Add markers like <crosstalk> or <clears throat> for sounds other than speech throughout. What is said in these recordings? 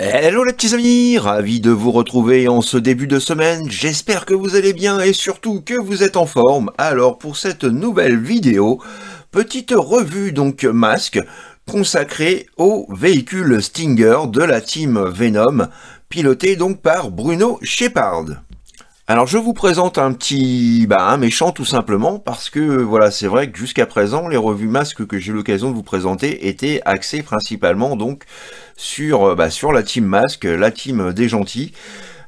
Hello les petits amis, ravi de vous retrouver en ce début de semaine, j'espère que vous allez bien et surtout que vous êtes en forme. Alors pour cette nouvelle vidéo, petite revue donc masque consacrée au véhicule Stinger de la team Venom, piloté donc par Bruno Shepard. Alors je vous présente un petit, bah, méchant tout simplement parce que voilà c'est vrai que jusqu'à présent les revues masques que j'ai l'occasion de vous présenter étaient axées principalement donc sur bah, sur la team masque, la team des gentils.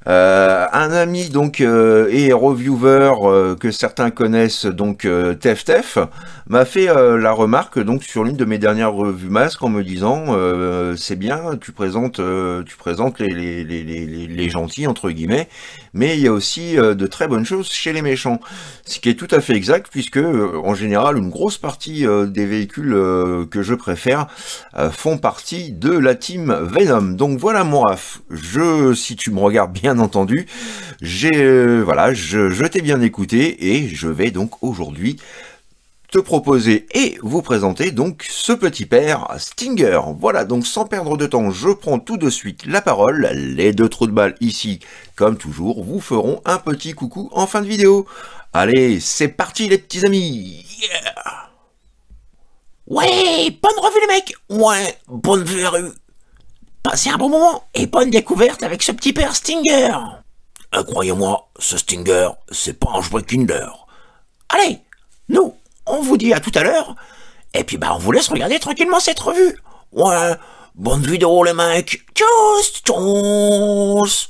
Euh, un ami donc euh, et reviewer euh, que certains connaissent donc TFTF m'a fait la remarque donc sur l'une de mes dernières revues masques en me disant c'est bien tu présentes tu présentes les, les, gentils entre guillemets mais il y a aussi de très bonnes choses chez les méchants ce qui est tout à fait exact puisque en général une grosse partie des véhicules que je préfère font partie de la team Venom donc voilà mon raf je si tu me regardes bien entendu. J'ai euh, voilà, je, t'ai bien écouté et je vais donc aujourd'hui te proposer et vous présenter donc ce petit père Stinger. Voilà, donc sans perdre de temps, je prends tout de suite la parole. Les deux trous de balle ici, comme toujours, vous feront un petit coucou en fin de vidéo. Allez, c'est parti les petits amis Ouais, bonne revue les mecs Ouais, bonne revue Passez un bon moment et bonne découverte avec ce petit père Stinger. Euh, croyez-moi, ce Stinger, c'est pas un jouet Kinder. Allez, nous, on vous dit à tout à l'heure, et puis bah on vous laisse regarder tranquillement cette revue. Ouais, bonne vidéo les mecs. Tchuss, tchuss.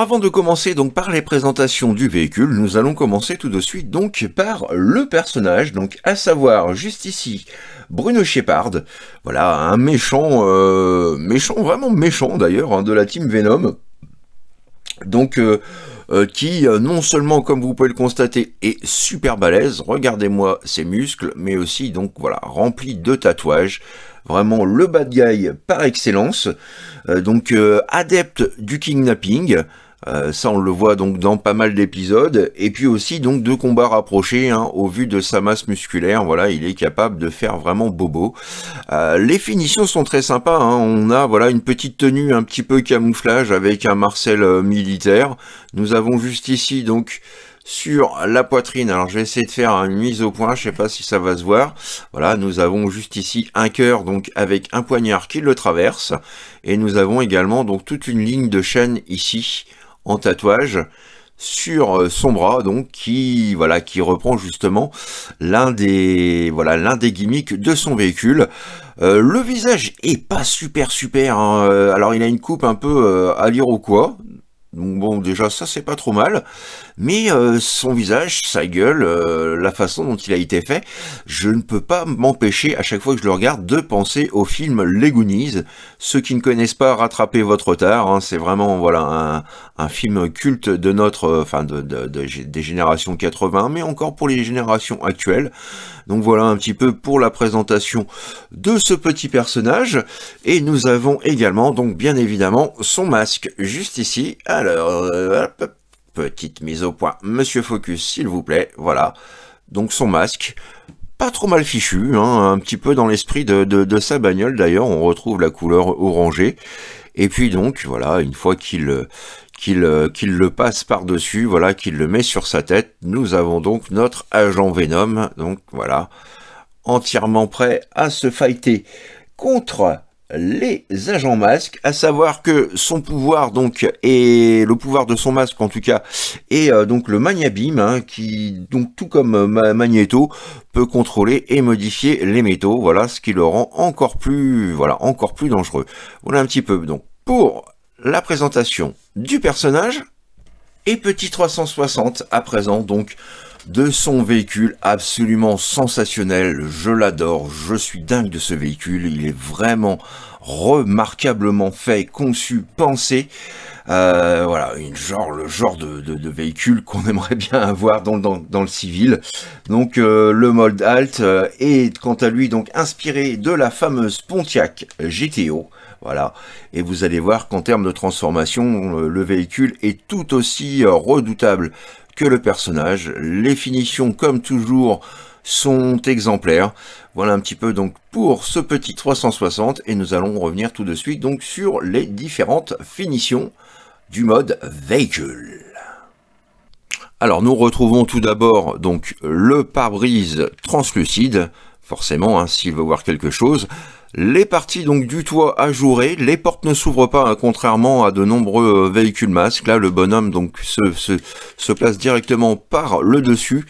avant de commencer donc par les présentations du véhicule, nous allons commencer tout de suite donc par le personnage, donc à savoir juste ici Bruno Shepard, voilà un méchant, euh, méchant vraiment méchant d'ailleurs hein, de la team Venom, donc euh, euh, qui non seulement comme vous pouvez le constater est super balèze, regardez-moi ses muscles, mais aussi donc voilà rempli de tatouages, vraiment le bad guy par excellence, donc adepte du kidnapping, euh, ça, on le voit donc dans pas mal d'épisodes. Et puis aussi donc deux combats rapprochés. Hein, au vu de sa masse musculaire, voilà, il est capable de faire vraiment bobo. Euh, les finitions sont très sympas. Hein. On a voilà une petite tenue un petit peu camouflage avec un Marcel euh, militaire. Nous avons juste ici donc sur la poitrine. Alors je vais essayer de faire une mise au point, je sais pas si ça va se voir. Voilà, nous avons juste ici un cœur donc avec un poignard qui le traverse et nous avons également donc toute une ligne de chaîne ici tatouage sur euh, son bras, donc qui voilà qui reprend justement l'un des voilà l'un des gimmicks de son véhicule. Euh, le visage est pas super super. Hein. Euh, alors il a une coupe un peu à lire ou quoi. Donc bon, déjà, ça, c'est pas trop mal. Mais euh, son visage, sa gueule, euh, la façon dont il a été fait, je ne peux pas m'empêcher, à chaque fois que je le regarde, de penser au film l'égonise, Ceux qui ne connaissent pas, rattrapez votre retard. Hein. c'est vraiment voilà un, film culte de notre, euh, enfin, des générations 80, mais encore pour les générations actuelles. Donc voilà un petit peu pour la présentation de ce petit personnage. Et nous avons également, donc bien évidemment, son masque, juste ici, alors, euh, petite mise au point. Monsieur Focus, s'il vous plaît, voilà. Donc son masque, pas trop mal fichu, hein, un petit peu dans l'esprit de, sa bagnole d'ailleurs, on retrouve la couleur orangée. Et puis donc, voilà, une fois qu'il le passe par-dessus, voilà, qu'il le met sur sa tête, nous avons donc notre agent Venom, donc voilà, entièrement prêt à se fighter contre les agents masques, à savoir que son pouvoir donc et le pouvoir de son masque en tout cas est euh, donc le Magnabim hein, qui donc tout comme euh, Magneto peut contrôler et modifier les métaux, voilà ce qui le rend encore plus voilà encore plus dangereux. Voilà un petit peu donc pour la présentation du personnage et petit 360 à présent donc de son véhicule absolument sensationnel. Je l'adore, je suis dingue de ce véhicule. Il est vraiment remarquablement fait, conçu, pensé. Euh, voilà, une genre, le genre de, véhicule qu'on <laughs> aimerait bien avoir dans, le civil. Donc euh, le Mold Alt est euh, quant à lui donc inspiré de la fameuse Pontiac GTO. Voilà. Et vous allez voir qu'en termes de transformation, le véhicule est tout aussi redoutable le personnage. Les finitions, comme toujours, sont exemplaires. Voilà un petit peu donc pour ce petit 360 et nous allons revenir tout de suite donc sur les différentes finitions du mode véhicule. Alors nous retrouvons tout d'abord donc le pare-brise translucide, forcément hein, s'il veut voir quelque chose. Les parties donc du toit ajourées, les portes ne s'ouvrent pas, hein, contrairement à de nombreux euh, véhicules masques. Là, le bonhomme donc se, se, se place directement par le dessus.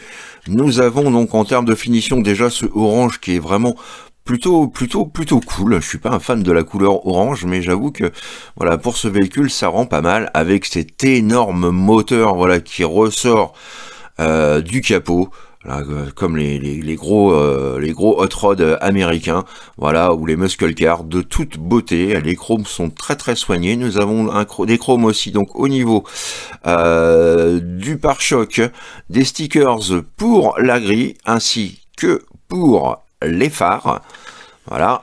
Nous avons donc en termes de finition déjà ce orange qui est vraiment plutôt plutôt plutôt cool. Je suis pas un fan de la couleur orange, mais j'avoue que voilà pour ce véhicule ça rend pas mal avec cet énorme moteur voilà qui ressort euh, du capot. Euh, comme les, gros euh, les gros hot rods euh, américains, voilà, ou les muscle cars de toute beauté. Les chromes sont très très soignés. Nous avons des chromes aussi donc au niveau du pare-choc, des stickers pour la grille ainsi que pour les phares. Voilà,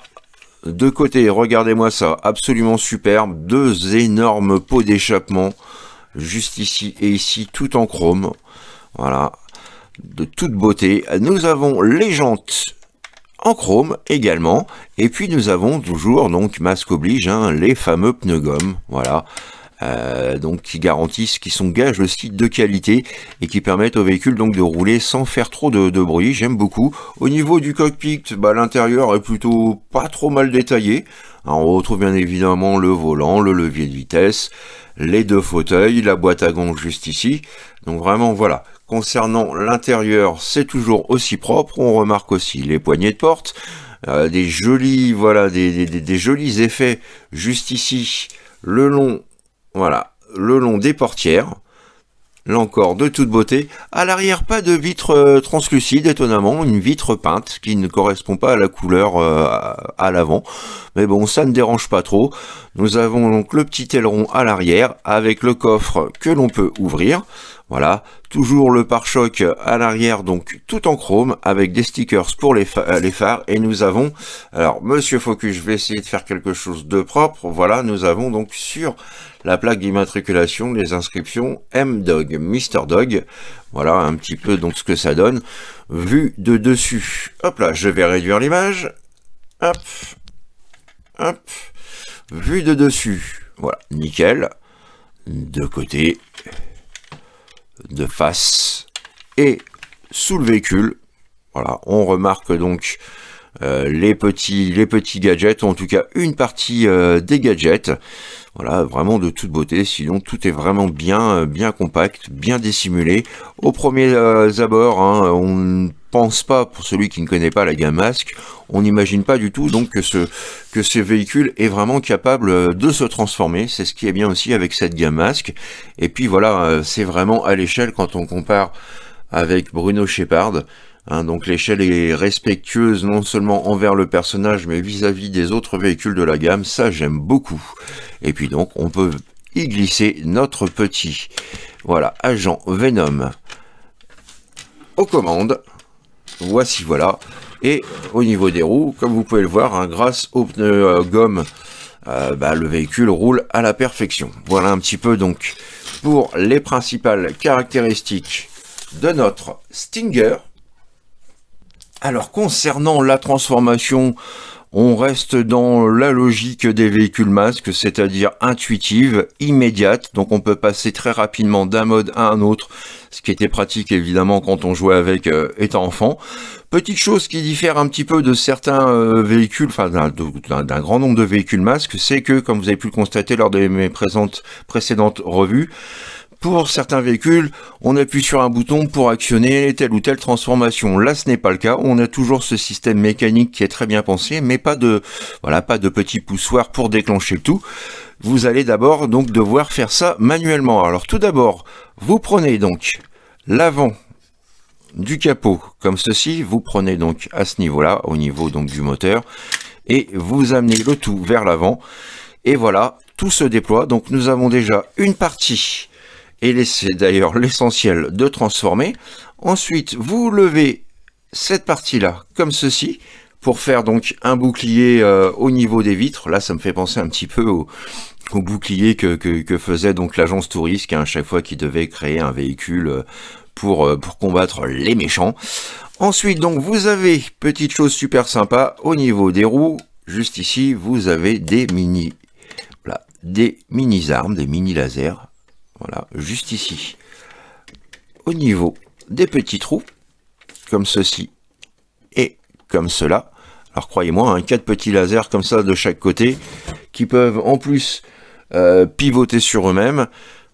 de côté, regardez-moi ça, absolument superbe, deux énormes pots d'échappement, juste ici et ici, tout en chrome, voilà, de toute beauté. Nous avons les jantes en chrome également. Et puis nous avons toujours, donc masque oblige, hein, les fameux pneus gomme, voilà. Euh, donc qui garantissent, qui sont gages aussi de qualité et qui permettent au véhicule donc de rouler sans faire trop de, bruit, j'aime beaucoup. Au niveau du cockpit, bah, l'intérieur est plutôt pas trop mal détaillé. on retrouve bien évidemment le volant, le levier de vitesse, les deux fauteuils, la boîte à gants juste ici. Donc vraiment voilà, Concernant l'intérieur, c'est toujours aussi propre. On remarque aussi les poignées de porte, euh, des jolis, voilà, des, jolis effets juste ici, le long, voilà, le long des portières. Là encore, de toute beauté. À l'arrière, pas de vitre euh, translucide, étonnamment, une vitre peinte qui ne correspond pas à la couleur euh, à l'avant. Mais bon, ça ne dérange pas trop. Nous avons donc le petit aileron à l'arrière avec le coffre que l'on peut ouvrir. Voilà, toujours le pare-choc à l'arrière, donc tout en chrome, avec des stickers pour les, euh, les phares. Et nous avons, alors Monsieur Focus, je vais essayer de faire quelque chose de propre. Voilà, nous avons donc sur la plaque d'immatriculation, les inscriptions M-Dog, Mr. Dog. Voilà un petit peu donc ce que ça donne, vu de dessus. Hop là, je vais réduire l'image. Hop, hop, vue de dessus. Voilà, nickel. De côté, de face. Et sous le véhicule, voilà, on remarque donc euh, les petits les petits gadgets en tout cas une partie euh, des gadgets voilà vraiment de toute beauté sinon tout est vraiment bien euh, bien compact bien dissimulé au premier abord hein, on ne pense pas pour celui qui ne connaît pas la gamme masque on n'imagine pas du tout donc que ce que ce véhicule est vraiment capable de se transformer c'est ce qui est bien aussi avec cette gamme masque et puis voilà c'est vraiment à l'échelle quand on compare avec Bruno Shepard Hein, donc l'échelle est respectueuse non seulement envers le personnage mais vis-à-vis des autres véhicules de la gamme, ça j'aime beaucoup. Et puis donc on peut y glisser notre petit voilà agent Venom aux commandes. Voici voilà. Et au niveau des roues, comme vous pouvez le voir, hein, grâce aux pneus euh, gomme, euh, bah, le véhicule roule à la perfection. Voilà un petit peu donc pour les principales caractéristiques de notre Stinger. Alors concernant la transformation, on reste dans la logique des véhicules masques, c'est-à-dire intuitive, immédiate, donc on peut passer très rapidement d'un mode à un autre, ce qui était pratique évidemment quand on jouait avec euh, étant enfant. Petite chose qui diffère un petit peu de certains euh, véhicules, enfin d'un grand nombre de véhicules masques, c'est que, comme vous avez pu le constater lors de mes précédentes revues, pour certains véhicules, on appuie sur un bouton pour actionner telle ou telle transformation. Là, ce n'est pas le cas. On a toujours ce système mécanique qui est très bien pensé, mais pas de, voilà, pas de petit poussoir pour déclencher le tout. Vous allez d'abord donc devoir faire ça manuellement. Alors tout d'abord, vous prenez donc l'avant du capot comme ceci. Vous prenez donc à ce niveau-là, au niveau donc du moteur, et vous amenez le tout vers l'avant. Et voilà, tout se déploie. Donc nous avons déjà une partie et laissez d'ailleurs l'essentiel de transformer. Ensuite, vous levez cette partie-là comme ceci pour faire donc un bouclier euh, au niveau des vitres. Là, ça me fait penser un petit peu au, bouclier que, faisait donc l'agence touriste à chaque fois qu'il devait créer un véhicule euh, pour, euh, pour combattre les méchants. Ensuite, donc, vous avez, petite chose super sympa, au niveau des roues, juste ici, vous avez des mini, des mini armes, des mini lasers, voilà, juste ici. Au niveau des petits trous, comme ceci et comme cela. Alors croyez-moi, un quatre petits lasers comme ça de chaque côté, qui peuvent en plus euh, pivoter sur eux-mêmes,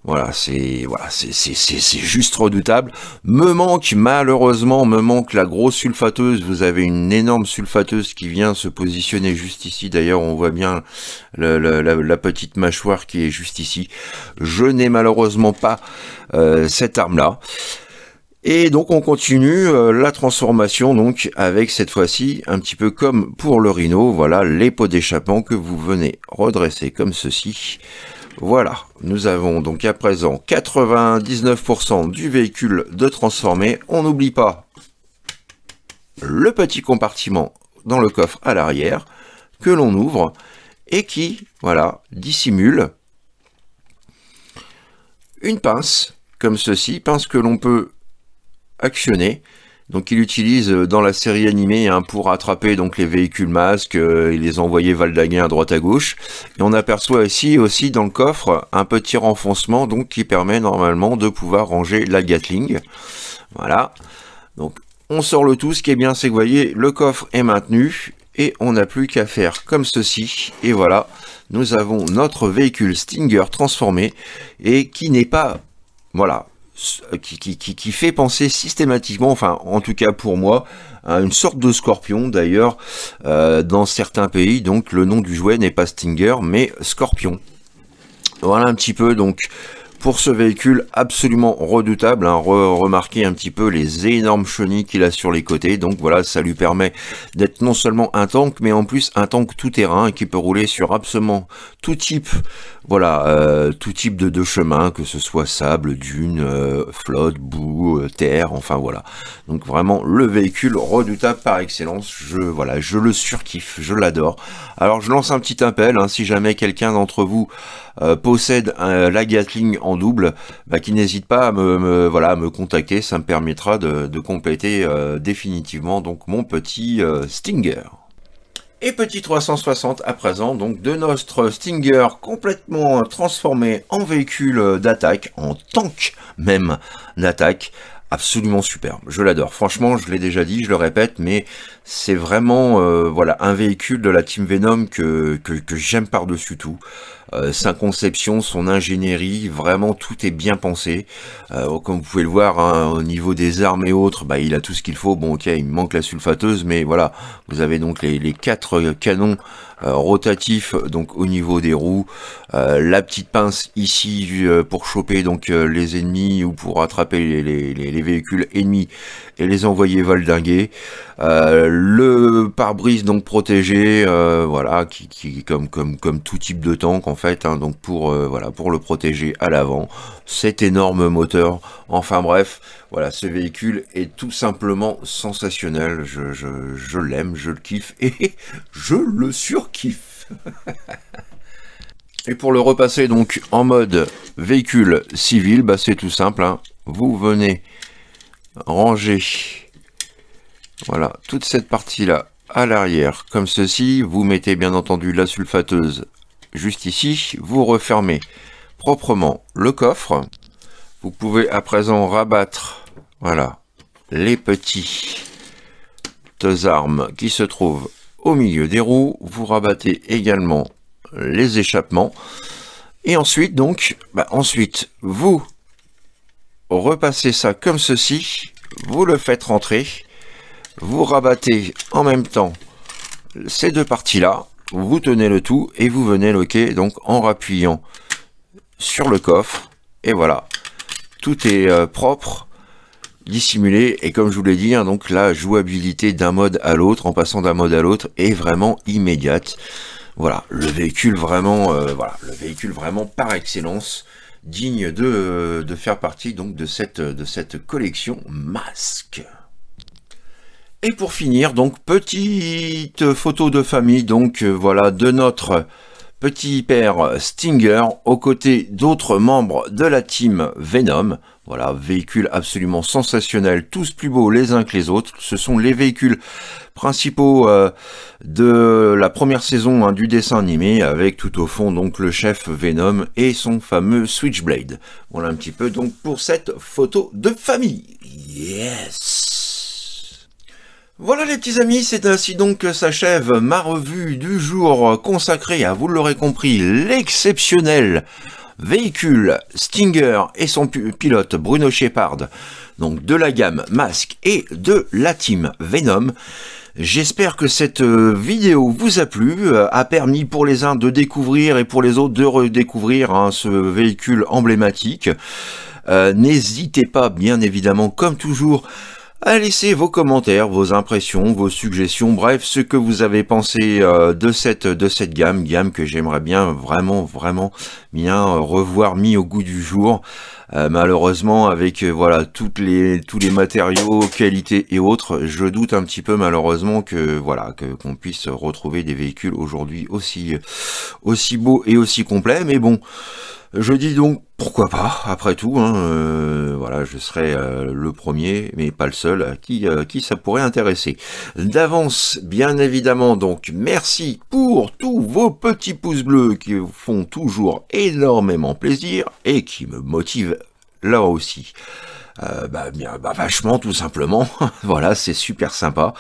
voilà, c'est voilà, c'est juste redoutable. Me manque malheureusement, me manque la grosse sulfateuse. Vous avez une énorme sulfateuse qui vient se positionner juste ici. D'ailleurs, on voit bien la, petite mâchoire qui est juste ici. Je n'ai malheureusement pas euh, cette arme-là. Et donc on continue euh, la transformation donc avec cette fois-ci un petit peu comme pour le rhino, voilà les pots d'échappement que vous venez redresser comme ceci. Voilà, nous avons donc à présent 99% du véhicule de transformé. On n'oublie pas le petit compartiment dans le coffre à l'arrière que l'on ouvre et qui, voilà, dissimule une pince comme ceci, pince que l'on peut actionner donc il utilise euh, dans la série animée pour attraper donc les véhicules masques euh, et les envoyer valdaguer à droite à gauche. Et on aperçoit ici aussi dans le coffre un petit renfoncement donc qui permet normalement de pouvoir ranger la Gatling. Voilà. Donc on sort le tout. Ce qui est bien c'est que vous voyez le coffre est maintenu et on n'a plus qu'à faire comme ceci. Et voilà, nous avons notre véhicule Stinger transformé et qui n'est pas voilà, euh, qui, fait penser systématiquement, enfin en tout cas pour moi, à une sorte de scorpion d'ailleurs, euh, dans certains pays, donc le nom du jouet n'est pas Stinger, mais Scorpion. Voilà un petit peu, donc pour ce véhicule absolument redoutable. Hein, remarquez un petit peu les énormes chenilles qu'il a sur les côtés. Donc voilà, ça lui permet d'être non seulement un tank, mais en plus un tank tout terrain qui peut rouler sur absolument tout type, voilà, euh, tout type de, de, chemin, que ce soit sable, dune, euh, flotte, boue, euh, terre, enfin voilà. Donc vraiment le véhicule redoutable par excellence. Je voilà, je le surkiffe, je l'adore. Alors je lance un petit appel. Hein, si jamais quelqu'un d'entre vous euh, possède un, la Gatling en double, bah, qui n'hésite pas à me, voilà, à me contacter. Ça me permettra de, compléter euh, définitivement donc mon petit euh, Stinger. Et petit 360 à présent, donc de notre Stinger complètement transformé en véhicule d'attaque, en tank même d'attaque, absolument superbe. Je l'adore. Franchement, je l'ai déjà dit, je le répète, mais c'est vraiment euh, voilà un véhicule de la Team Venom que, que, j'aime par-dessus tout. Euh, sa conception, son ingénierie, vraiment tout est bien pensé. Euh, comme vous pouvez le voir, hein, au niveau des armes et autres, bah, il a tout ce qu'il faut. Bon, ok, il manque la sulfateuse, mais voilà, vous avez donc les, les quatre canons rotatifs donc au niveau des roues, la petite pince ici pour choper donc les ennemis ou pour attraper les, les, les, véhicules ennemis et les envoyer valdinguer le pare-brise donc protégé, euh, voilà, qui, comme, comme, comme tout type de tank en fait, hein, donc pour, euh, voilà, pour le protéger à l'avant, cet énorme moteur, enfin bref, voilà, ce véhicule est tout simplement sensationnel, je, l'aime, je le kiffe <laughs> et je le surkiffe <laughs> Et pour le repasser donc en mode véhicule civil, bah c'est tout simple, hein. vous venez ranger voilà, toute cette partie-là à l'arrière, comme ceci. Vous mettez bien entendu la sulfateuse juste ici. Vous refermez proprement le coffre. Vous pouvez à présent rabattre voilà, les petites armes qui se trouvent au milieu des roues. Vous rabattez également les échappements. Et ensuite, donc, bah, ensuite, vous repassez ça comme ceci. Vous le faites rentrer vous rabattez en même temps ces deux parties-là, vous tenez le tout et vous venez loquer donc en rappuyant sur le coffre. Et voilà, tout est euh, propre, dissimulé et comme je vous l'ai dit, hein, donc la jouabilité d'un mode à l'autre, en passant d'un mode à l'autre, est vraiment immédiate. Voilà, le véhicule vraiment, euh, voilà, le véhicule vraiment par excellence digne de, euh, de faire partie donc de cette, de cette collection masque. Et pour finir, donc petite photo de famille, donc euh, voilà, de notre petit père Stinger aux côtés d'autres membres de la team Venom. Voilà, véhicule absolument sensationnel, tous plus beaux les uns que les autres. Ce sont les véhicules principaux euh, de la première saison hein, du dessin animé, avec tout au fond donc le chef Venom et son fameux Switchblade. Voilà un petit peu donc pour cette photo de famille. Yes voilà les petits amis, c'est ainsi donc que s'achève ma revue du jour consacrée à, vous l'aurez compris, l'exceptionnel véhicule Stinger et son pilote Bruno Shepard, donc de la gamme Mask et de la team Venom. J'espère que cette euh, vidéo vous a plu, euh, a permis pour les uns de découvrir et pour les autres de redécouvrir hein, ce véhicule emblématique. Euh, n'hésitez pas, bien évidemment, comme toujours, laissez laisser vos commentaires, vos impressions, vos suggestions, bref, ce que vous avez pensé euh, de cette de cette gamme, gamme que j'aimerais bien vraiment vraiment bien euh, revoir mis au goût du jour. Euh, malheureusement, avec voilà toutes les tous les matériaux, qualité et autres, je doute un petit peu malheureusement que voilà que qu'on puisse retrouver des véhicules aujourd'hui aussi aussi beaux et aussi complets. Mais bon, je dis donc pourquoi pas, après tout, hein, euh, voilà, je serai euh, le premier, mais pas le seul, à qui, euh, qui ça pourrait intéresser. D'avance, bien évidemment, donc, merci pour tous vos petits pouces bleus qui font toujours énormément plaisir et qui me motivent là aussi. Euh, bah, bah, vachement tout simplement. <laughs> voilà, c'est super sympa.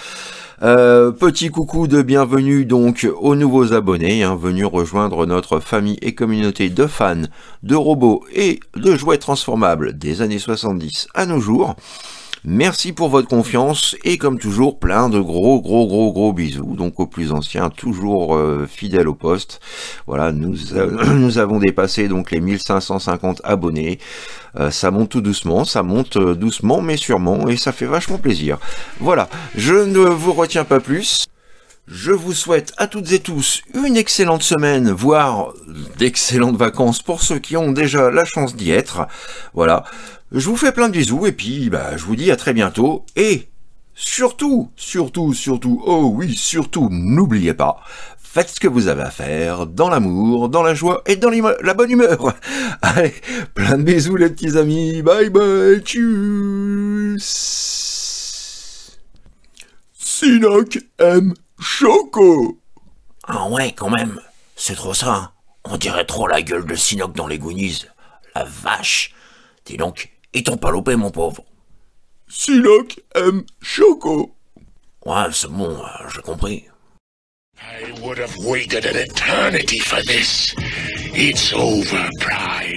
Euh, petit coucou de bienvenue donc aux nouveaux abonnés, hein, venus rejoindre notre famille et communauté de fans de robots et de jouets transformables des années 70 à nos jours. Merci pour votre confiance et comme toujours, plein de gros, gros, gros, gros bisous. Donc aux plus anciens, toujours fidèle euh, fidèles au poste. Voilà, nous, euh, <clears throat> nous avons dépassé donc les 1550 abonnés. Euh, ça monte tout doucement, ça monte doucement mais sûrement et ça fait vachement plaisir. Voilà, je ne vous retiens pas plus. Je vous souhaite à toutes et tous une excellente semaine, voire d'excellentes vacances pour ceux qui ont déjà la chance d'y être. Voilà, je vous fais plein de bisous et puis bah, je vous dis à très bientôt et surtout, surtout, surtout, oh oui, surtout, n'oubliez pas, faites ce que vous avez à faire dans l'amour, dans la joie et dans la bonne humeur. <laughs> Allez, plein de bisous les petits amis, bye bye, tchuss Sinoc M Choco Ah ouais, quand même, c'est trop ça, hein. on dirait trop la gueule de Sinoc dans les Goonies, la vache Dis donc, ils t'ont pas loupé, mon pauvre. Siloc aime Choco. Ouais, c'est bon, euh, j'ai compris. I would have waited an eternity for this. It's over, Pride.